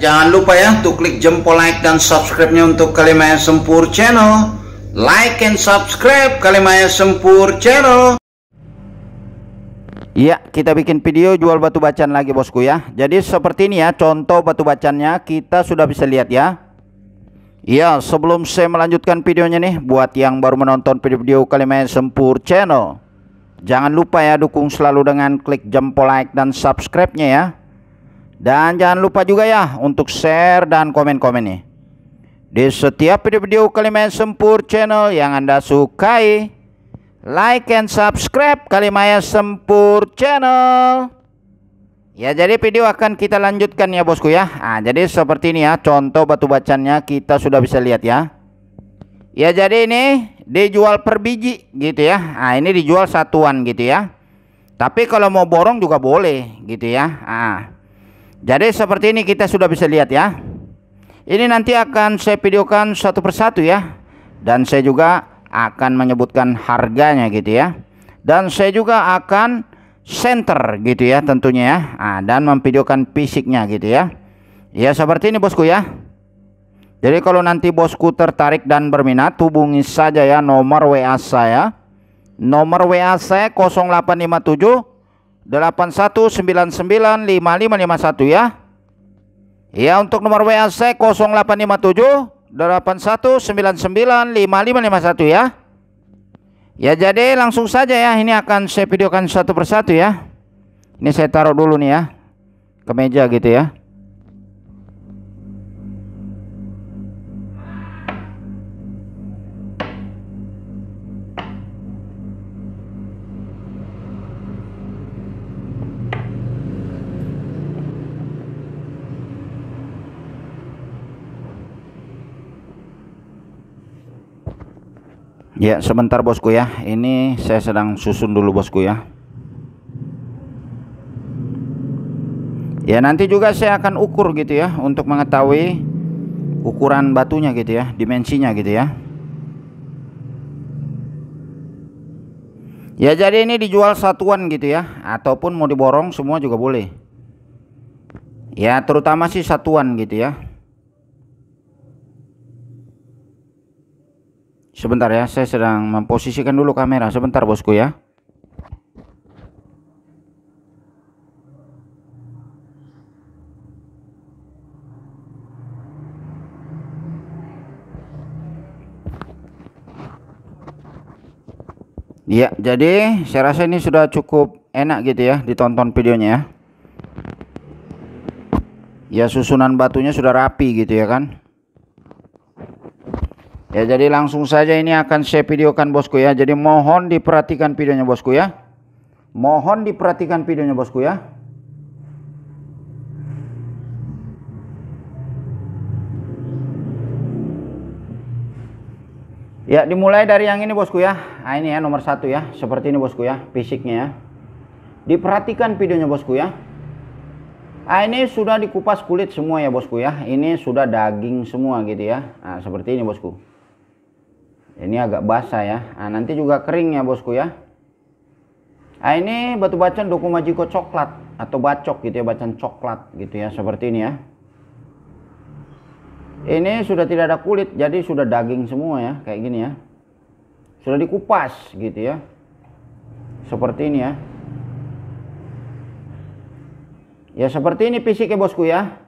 Jangan lupa ya untuk klik jempol like dan subscribe-nya untuk Kalimaya Sempur Channel. Like and subscribe Kalimaya Sempur Channel. Iya, kita bikin video jual batu bacan lagi bosku ya. Jadi seperti ini ya, contoh batu bacannya kita sudah bisa lihat ya. Iya, sebelum saya melanjutkan videonya nih, buat yang baru menonton video-video Kalimaya Sempur Channel, jangan lupa ya dukung selalu dengan klik jempol like dan subscribe-nya ya dan jangan lupa juga ya untuk share dan komen komen nih. Di setiap video-video Kalimayan Sempur channel yang Anda sukai, like and subscribe Kalimaya Sempur channel. Ya jadi video akan kita lanjutkan ya bosku ya nah, Jadi seperti ini ya contoh batu bacannya kita sudah bisa lihat ya Ya jadi ini dijual per biji gitu ya Nah ini dijual satuan gitu ya Tapi kalau mau borong juga boleh gitu ya nah, jadi seperti ini kita sudah bisa lihat ya. Ini nanti akan saya videokan satu persatu ya. Dan saya juga akan menyebutkan harganya gitu ya. Dan saya juga akan center gitu ya tentunya ya. Nah, dan memvideokan fisiknya gitu ya. Ya seperti ini bosku ya. Jadi kalau nanti bosku tertarik dan berminat hubungi saja ya nomor WA saya. Nomor WA saya 0857 81995551 ya. Ya untuk nomor WA saya 0857 81995551 ya. Ya jadi langsung saja ya ini akan saya videokan satu persatu ya. Ini saya taruh dulu nih ya ke meja gitu ya. Ya, sebentar bosku ya. Ini saya sedang susun dulu bosku ya. Ya, nanti juga saya akan ukur gitu ya untuk mengetahui ukuran batunya gitu ya, dimensinya gitu ya. Ya, jadi ini dijual satuan gitu ya ataupun mau diborong semua juga boleh. Ya, terutama sih satuan gitu ya. Sebentar ya, saya sedang memposisikan dulu kamera. Sebentar bosku ya. Iya, jadi saya rasa ini sudah cukup enak gitu ya ditonton videonya ya. Ya susunan batunya sudah rapi gitu ya kan. Ya jadi langsung saja ini akan saya videokan bosku ya. Jadi mohon diperhatikan videonya bosku ya. Mohon diperhatikan videonya bosku ya. Ya dimulai dari yang ini bosku ya. Nah, ini ya nomor satu ya. Seperti ini bosku ya fisiknya ya. Diperhatikan videonya bosku ya. Nah, ini sudah dikupas kulit semua ya bosku ya. Ini sudah daging semua gitu ya. Nah, seperti ini bosku ini agak basah ya nah, nanti juga kering ya bosku ya nah, ini batu bacan doku majiko coklat atau bacok gitu ya bacan coklat gitu ya seperti ini ya ini sudah tidak ada kulit jadi sudah daging semua ya kayak gini ya sudah dikupas gitu ya seperti ini ya ya seperti ini fisiknya bosku ya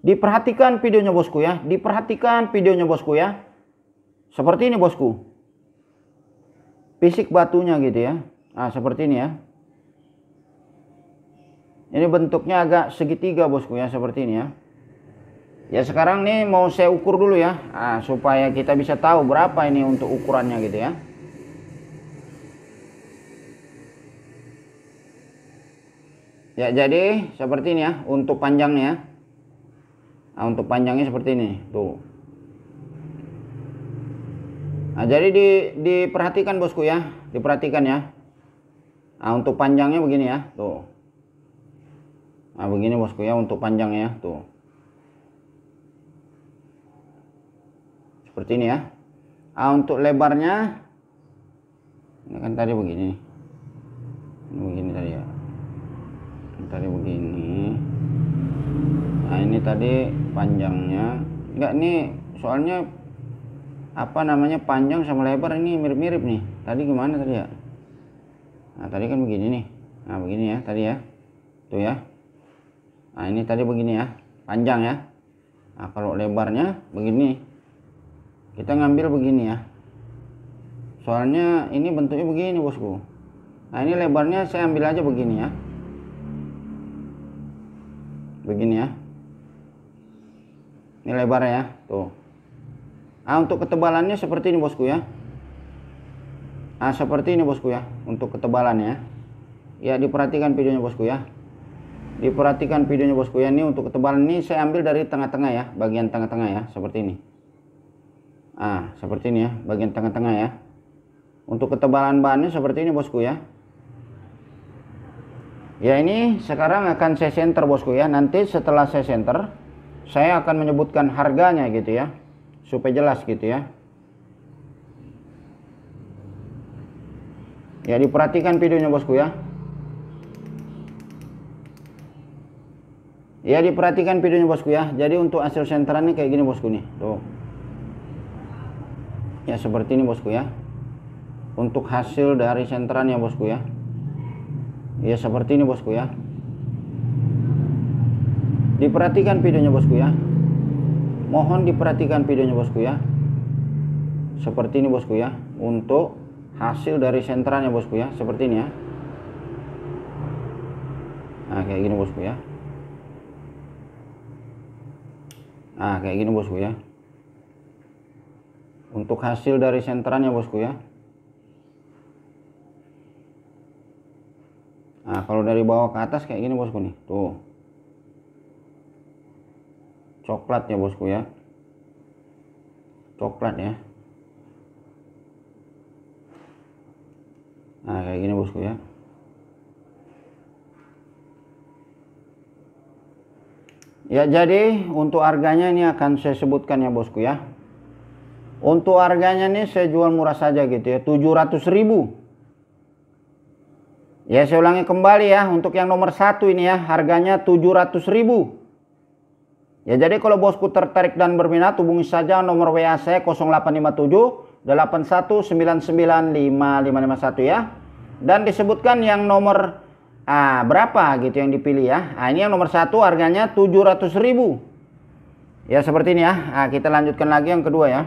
diperhatikan videonya bosku ya diperhatikan videonya bosku ya seperti ini bosku. Fisik batunya gitu ya. Nah seperti ini ya. Ini bentuknya agak segitiga bosku ya seperti ini ya. Ya sekarang nih mau saya ukur dulu ya. Nah, supaya kita bisa tahu berapa ini untuk ukurannya gitu ya. Ya jadi seperti ini ya untuk panjangnya. Nah, untuk panjangnya seperti ini tuh. Nah, jadi di, diperhatikan bosku ya, diperhatikan ya. Nah, untuk panjangnya begini ya, tuh. Nah, begini bosku ya untuk panjangnya ya. tuh. Seperti ini ya. Nah, untuk lebarnya ini kan tadi begini. Ini begini tadi ya. Ini tadi begini. Nah, ini tadi panjangnya. Enggak nih, soalnya apa namanya panjang sama lebar ini mirip-mirip nih tadi gimana tadi ya nah tadi kan begini nih nah begini ya tadi ya tuh ya nah ini tadi begini ya panjang ya nah kalau lebarnya begini kita ngambil begini ya soalnya ini bentuknya begini bosku nah ini lebarnya saya ambil aja begini ya begini ya ini lebar ya tuh Nah, untuk ketebalannya seperti ini bosku ya. Nah, seperti ini bosku ya, untuk ketebalannya. Ya, diperhatikan videonya bosku ya. Diperhatikan videonya bosku ya. Ini untuk ketebalan ini saya ambil dari tengah-tengah ya, bagian tengah-tengah ya, seperti ini. Ah, seperti ini ya, bagian tengah-tengah ya. Untuk ketebalan bahannya seperti ini bosku ya. Ya ini sekarang akan saya center bosku ya. Nanti setelah saya center, saya akan menyebutkan harganya gitu ya supaya jelas gitu ya ya diperhatikan videonya bosku ya ya diperhatikan videonya bosku ya jadi untuk hasil senterannya kayak gini bosku nih tuh ya seperti ini bosku ya untuk hasil dari sentran ya bosku ya ya seperti ini bosku ya diperhatikan videonya bosku ya mohon diperhatikan videonya bosku ya seperti ini bosku ya untuk hasil dari sentranya bosku ya seperti ini ya nah kayak gini bosku ya nah kayak gini bosku ya untuk hasil dari sentranya bosku ya nah kalau dari bawah ke atas kayak gini bosku nih tuh coklat ya bosku ya coklat ya nah kayak gini bosku ya ya jadi untuk harganya ini akan saya sebutkan ya bosku ya untuk harganya nih saya jual murah saja gitu ya 700 ribu Ya saya ulangi kembali ya untuk yang nomor satu ini ya harganya 700 ribu Ya jadi kalau bosku tertarik dan berminat hubungi saja nomor WA saya 0857 81995551 ya. Dan disebutkan yang nomor ah, berapa gitu yang dipilih ya. Ah, ini yang nomor satu harganya 700.000. Ya seperti ini ya. Ah, kita lanjutkan lagi yang kedua ya.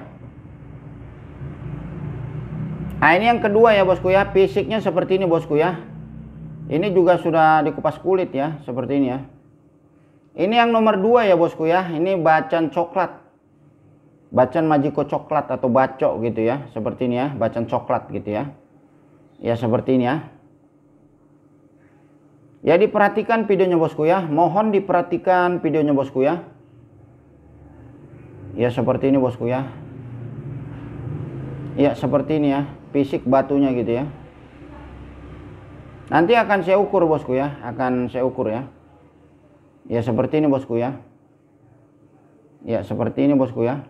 Nah ini yang kedua ya bosku ya. Fisiknya seperti ini bosku ya. Ini juga sudah dikupas kulit ya seperti ini ya. Ini yang nomor dua ya bosku ya. Ini bacan coklat. Bacan majiko coklat atau bacok gitu ya. Seperti ini ya. Bacan coklat gitu ya. Ya seperti ini ya. Ya diperhatikan videonya bosku ya. Mohon diperhatikan videonya bosku ya. Ya seperti ini bosku ya. Ya seperti ini ya. Fisik batunya gitu ya. Nanti akan saya ukur bosku ya. Akan saya ukur ya ya seperti ini bosku ya ya seperti ini bosku ya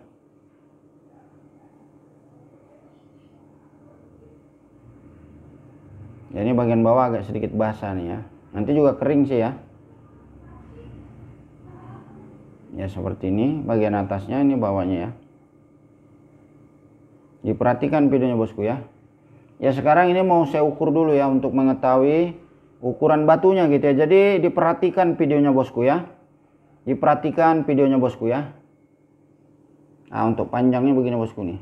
ya ini bagian bawah agak sedikit basah nih ya nanti juga kering sih ya ya seperti ini bagian atasnya ini bawahnya ya diperhatikan videonya bosku ya ya sekarang ini mau saya ukur dulu ya untuk mengetahui ukuran batunya gitu ya. Jadi diperhatikan videonya bosku ya. Diperhatikan videonya bosku ya. Nah, untuk panjangnya begini bosku nih.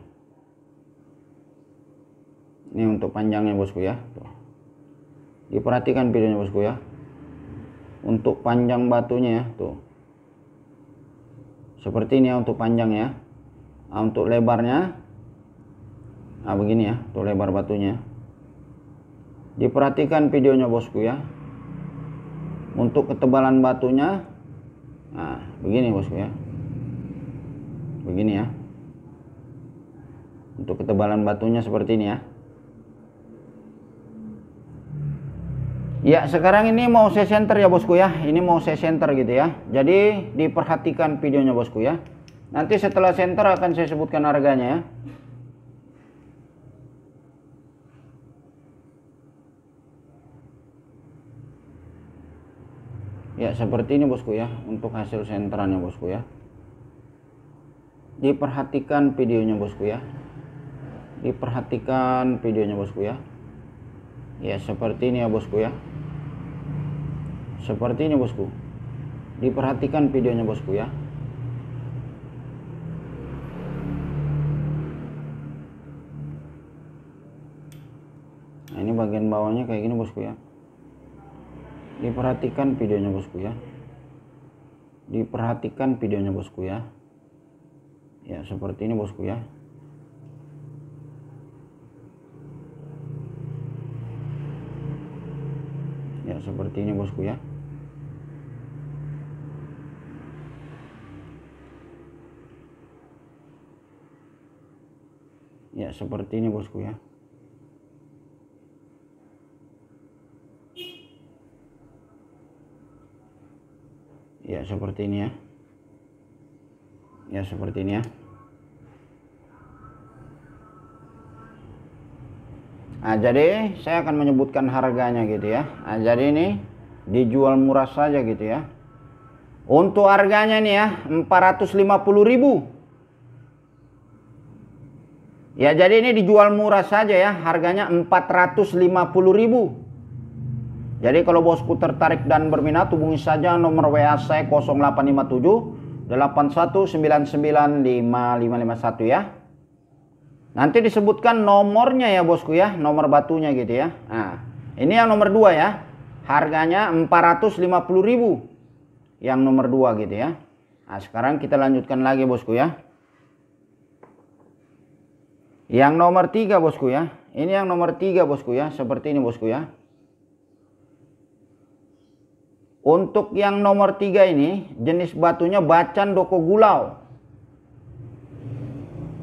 Ini untuk panjangnya bosku ya. Tuh. Diperhatikan videonya bosku ya. Untuk panjang batunya ya, tuh. Seperti ini ya untuk panjangnya. Nah, untuk lebarnya Nah, begini ya, tuh lebar batunya diperhatikan videonya bosku ya untuk ketebalan batunya nah begini bosku ya begini ya untuk ketebalan batunya seperti ini ya ya sekarang ini mau saya center ya bosku ya ini mau saya center gitu ya jadi diperhatikan videonya bosku ya nanti setelah center akan saya sebutkan harganya ya ya seperti ini bosku ya untuk hasil senterannya bosku ya diperhatikan videonya bosku ya diperhatikan videonya bosku ya ya seperti ini ya bosku ya seperti ini bosku diperhatikan videonya bosku ya nah ini bagian bawahnya kayak gini bosku ya diperhatikan videonya bosku ya diperhatikan videonya bosku ya ya seperti ini bosku ya ya seperti ini bosku ya ya seperti ini bosku ya Ya, seperti ini ya ya seperti ini ya nah jadi saya akan menyebutkan harganya gitu ya nah jadi ini dijual murah saja gitu ya untuk harganya nih ya 450.000 ya jadi ini dijual murah saja ya harganya 450.000 jadi kalau bosku tertarik dan berminat hubungi saja nomor WA saya 0857 81995551 ya. Nanti disebutkan nomornya ya bosku ya, nomor batunya gitu ya. Nah, ini yang nomor 2 ya. Harganya 450.000. Yang nomor 2 gitu ya. Nah, sekarang kita lanjutkan lagi bosku ya. Yang nomor 3 bosku ya. Ini yang nomor 3 bosku ya, seperti ini bosku ya. Untuk yang nomor tiga ini jenis batunya bacan doko gulau.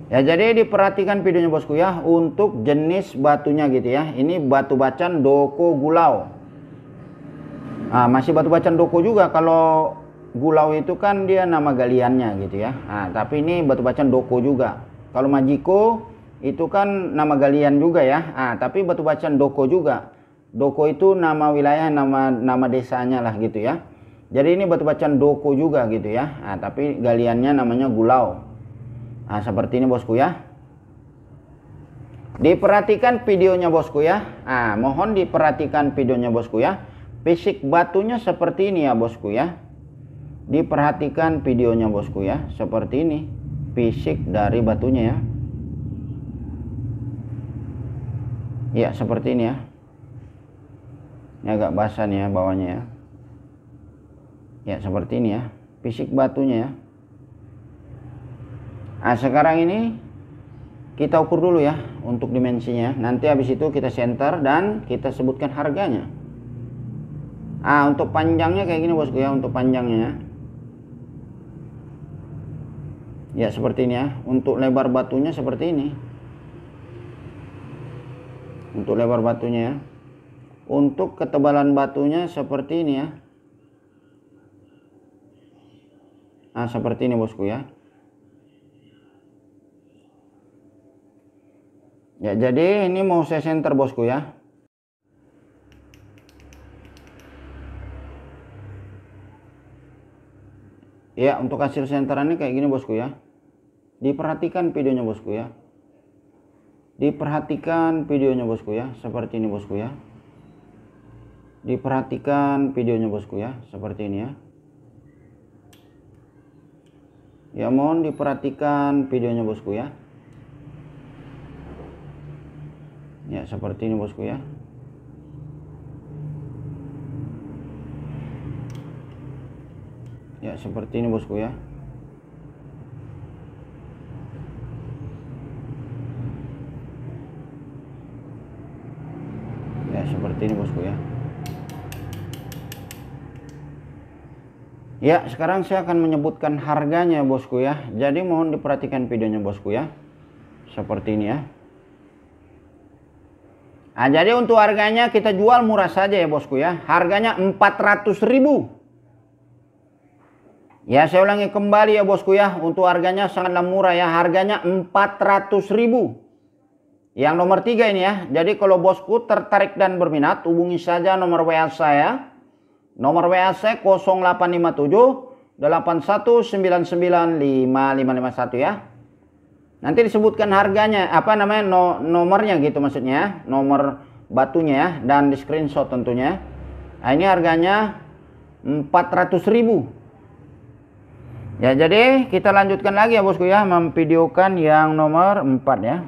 Ya jadi diperhatikan videonya bosku ya untuk jenis batunya gitu ya. Ini batu bacan doko gulau. Nah, masih batu bacan doko juga kalau gulau itu kan dia nama galiannya gitu ya. Nah, tapi ini batu bacan doko juga. Kalau majiko itu kan nama galian juga ya. Nah, tapi batu bacan doko juga. Doko itu nama wilayah, nama nama desanya lah gitu ya. Jadi ini batu bacan Doko juga gitu ya. Nah, tapi galiannya namanya Gulau. Nah, seperti ini bosku ya. Diperhatikan videonya bosku ya. Nah, mohon diperhatikan videonya bosku ya. Fisik batunya seperti ini ya bosku ya. Diperhatikan videonya bosku ya. Seperti ini. Fisik dari batunya ya. Ya, seperti ini ya ini agak basah nih ya bawahnya ya ya seperti ini ya fisik batunya ya nah sekarang ini kita ukur dulu ya untuk dimensinya nanti habis itu kita center dan kita sebutkan harganya ah untuk panjangnya kayak gini bosku ya untuk panjangnya ya, ya seperti ini ya untuk lebar batunya seperti ini untuk lebar batunya ya untuk ketebalan batunya seperti ini ya nah seperti ini bosku ya ya jadi ini mau saya center bosku ya ya untuk hasil senterannya kayak gini bosku ya diperhatikan videonya bosku ya diperhatikan videonya bosku ya seperti ini bosku ya diperhatikan videonya bosku ya seperti ini ya ya mohon diperhatikan videonya bosku ya ya seperti ini bosku ya ya seperti ini bosku ya Ya, sekarang saya akan menyebutkan harganya bosku ya. Jadi mohon diperhatikan videonya bosku ya. Seperti ini ya. Nah, jadi untuk harganya kita jual murah saja ya bosku ya. Harganya 400 ribu. Ya saya ulangi kembali ya bosku ya. Untuk harganya sangatlah murah ya. Harganya 400 ribu. Yang nomor tiga ini ya. Jadi kalau bosku tertarik dan berminat hubungi saja nomor WA saya Nomor WA saya 0857 8199551 ya. Nanti disebutkan harganya, apa namanya no, nomornya gitu maksudnya, ya. nomor batunya ya dan di screenshot tentunya. Nah, ini harganya 400 ribu. Ya, jadi kita lanjutkan lagi ya Bosku ya, memvideokan yang nomor 4 ya.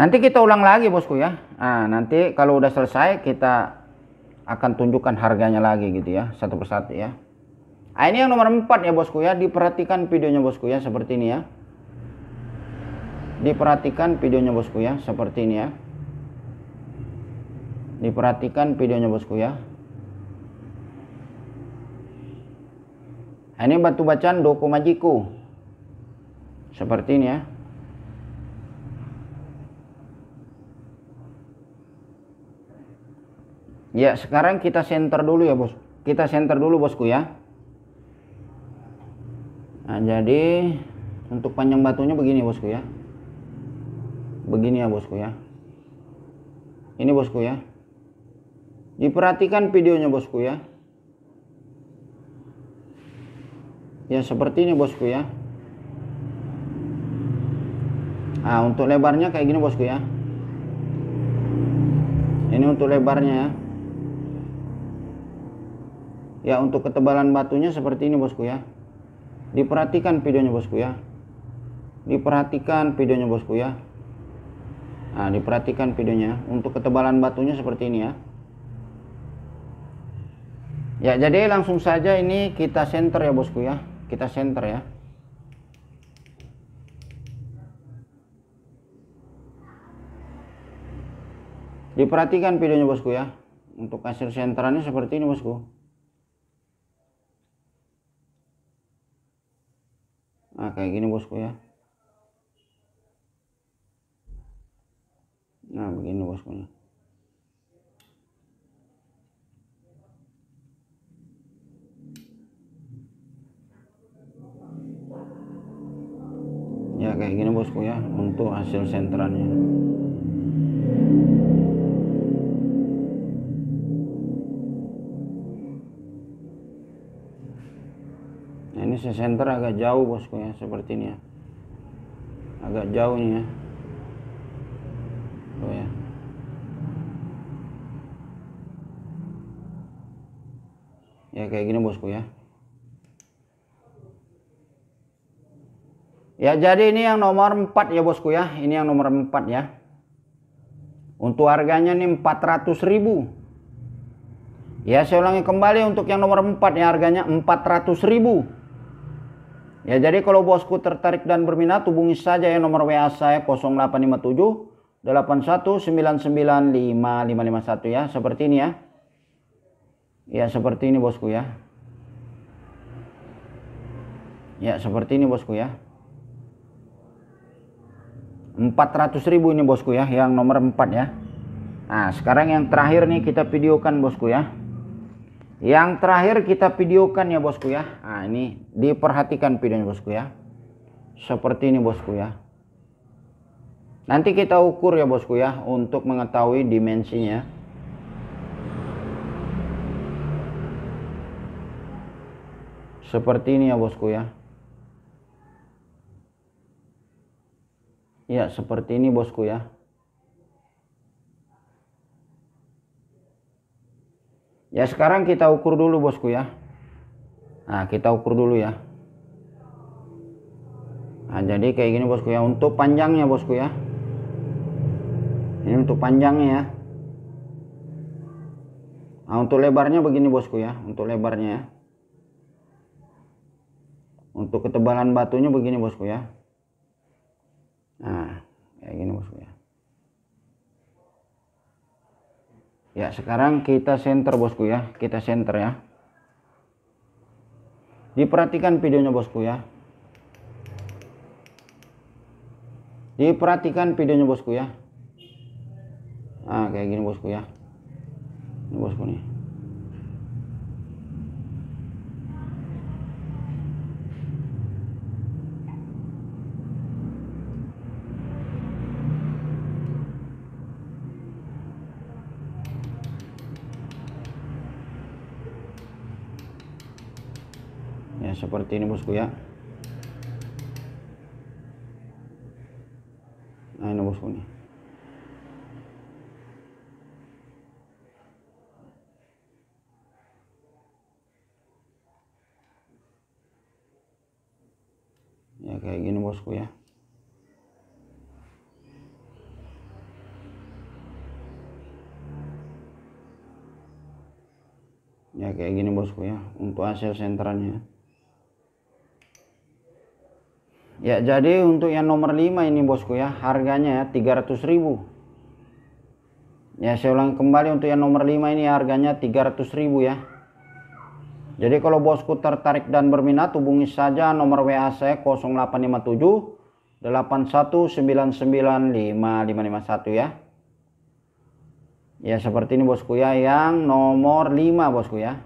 Nanti kita ulang lagi Bosku ya. Nah, nanti kalau udah selesai kita akan tunjukkan harganya lagi gitu ya satu persatu ya nah, ini yang nomor 4 ya bosku ya diperhatikan videonya bosku ya seperti ini ya diperhatikan videonya bosku ya seperti ini ya diperhatikan videonya bosku ya nah, ini batu bacaan doku majiku seperti ini ya Ya, sekarang kita center dulu ya, Bos. Kita center dulu, Bosku ya. Nah, jadi untuk panjang batunya begini, Bosku ya. Begini ya, Bosku ya. Ini Bosku ya. Diperhatikan videonya, Bosku ya. Ya, seperti ini, Bosku ya. Nah, untuk lebarnya kayak gini, Bosku ya. Ini untuk lebarnya ya ya untuk ketebalan batunya seperti ini bosku ya diperhatikan videonya bosku ya diperhatikan videonya bosku ya nah diperhatikan videonya untuk ketebalan batunya seperti ini ya ya jadi langsung saja ini kita center ya bosku ya kita center ya diperhatikan videonya bosku ya untuk hasil senterannya seperti ini bosku bosku ya nah begini bosku ya, ya kayak gini bosku ya untuk hasil senterannya Indonesia senter agak jauh bosku ya seperti ini ya agak jauh nih ya tuh ya ya kayak gini bosku ya ya jadi ini yang nomor 4 ya bosku ya ini yang nomor 4 ya untuk harganya nih ribu Ya, saya ulangi kembali untuk yang nomor 4 ya harganya 400 ribu Ya jadi kalau bosku tertarik dan berminat hubungi saja ya nomor WA saya 0857 8199551 ya seperti ini ya. Ya seperti ini bosku ya. Ya seperti ini bosku ya. 400.000 ini bosku ya yang nomor 4 ya. Nah sekarang yang terakhir nih kita videokan bosku ya. Yang terakhir kita videokan ya bosku ya. Nah ini diperhatikan videonya bosku ya. Seperti ini bosku ya. Nanti kita ukur ya bosku ya untuk mengetahui dimensinya. Seperti ini ya bosku ya. Ya seperti ini bosku ya. Ya sekarang kita ukur dulu bosku ya. Nah kita ukur dulu ya. Nah jadi kayak gini bosku ya untuk panjangnya bosku ya. Ini untuk panjangnya ya. Nah untuk lebarnya begini bosku ya. Untuk lebarnya ya. Untuk ketebalan batunya begini bosku ya. Nah kayak gini bosku ya. ya sekarang kita center bosku ya kita center ya diperhatikan videonya bosku ya diperhatikan videonya bosku ya nah kayak gini bosku ya ini bosku nih seperti ini bosku ya nah ini bosku nih ya kayak gini bosku ya ya kayak gini bosku ya untuk hasil sentralnya Ya, jadi untuk yang nomor 5 ini bosku ya, harganya ya 300.000. Ya, saya ulang kembali untuk yang nomor 5 ini harganya 300.000 ya. Jadi kalau bosku tertarik dan berminat hubungi saja nomor WA saya 0857 81995551 ya. Ya seperti ini bosku ya yang nomor 5 bosku ya.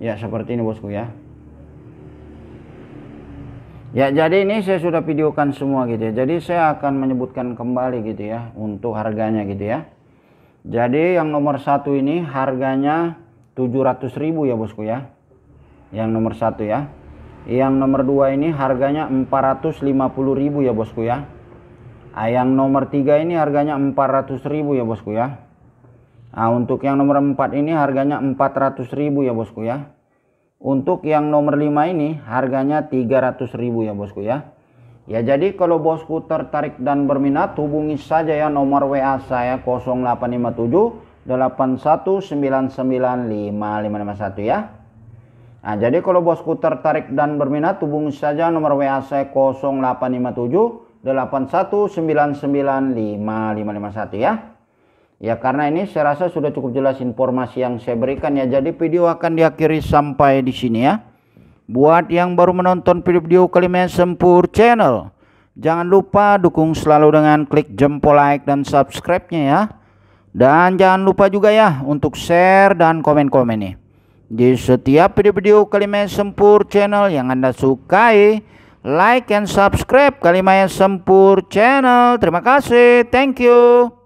Ya seperti ini bosku ya. Ya, jadi ini saya sudah videokan semua gitu ya. Jadi saya akan menyebutkan kembali gitu ya untuk harganya gitu ya. Jadi yang nomor satu ini harganya 700.000 ya bosku ya. Yang nomor satu ya. Yang nomor dua ini harganya 450.000 ya bosku ya. Nah, yang nomor tiga ini harganya 400.000 ya bosku ya. Nah, untuk yang nomor empat ini harganya 400.000 ya bosku ya. Untuk yang nomor 5 ini harganya ribu ya bosku ya. Ya jadi kalau bosku tertarik dan berminat hubungi saja ya nomor WA saya 0857 81995551 ya. Nah, jadi kalau bosku tertarik dan berminat hubungi saja nomor WA saya 0857 81995551 ya. Ya karena ini saya rasa sudah cukup jelas informasi yang saya berikan ya. Jadi video akan diakhiri sampai di sini ya. Buat yang baru menonton video-video Sempur Channel, jangan lupa dukung selalu dengan klik jempol like dan subscribe-nya ya. Dan jangan lupa juga ya untuk share dan komen-komen nih. Di setiap video-video Kalimantan Sempur Channel yang Anda sukai, like and subscribe Kalimantan ya, Sempur Channel. Terima kasih. Thank you.